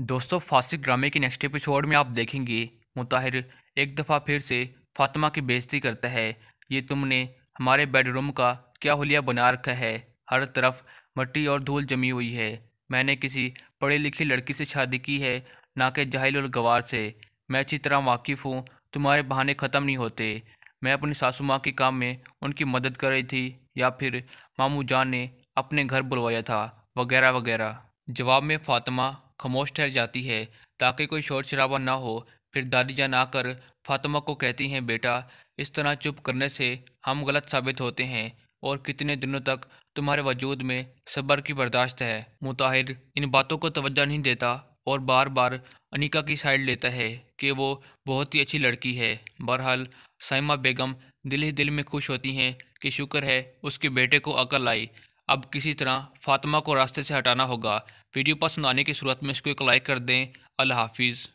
दोस्तों फांसी ड्रामे के नेक्स्ट एपिसोड में आप देखेंगे मुताहिर एक दफ़ा फिर से फातिमा की बेइज्जती करता है ये तुमने हमारे बेडरूम का क्या हुलिया बना रखा है हर तरफ मट्टी और धूल जमी हुई है मैंने किसी पढ़ी लिखी लड़की से शादी की है ना कि जाहिल और गवार से मैं अच्छी तरह वाकिफ़ हूँ तुम्हारे बहाने ख़त्म नहीं होते मैं अपनी सासू माँ के काम में उनकी मदद कर रही थी या फिर मामू जान ने अपने घर बुलवाया था वगैरह वगैरह जवाब में फातिमा खामोश ठहर जाती है ताकि कोई शोर शराबा ना हो फिर दादी जान आकर फातिमा को कहती हैं बेटा इस तरह चुप करने से हम गलत साबित होते हैं और कितने दिनों तक तुम्हारे वजूद में सब्र की बर्दाश्त है मुताहिर इन बातों को तवज्जो नहीं देता और बार बार अनिका की साइड लेता है कि वो बहुत ही अच्छी लड़की है बहरहाल साइमा बेगम दिल ही दिल में खुश होती हैं कि शुक्र है उसके बेटे को अकल आई अब किसी तरह फातिमा को रास्ते से हटाना होगा वीडियो पसंद आने की सूरत में इसको एक लाइक कर दें अल्लाह हाफिज़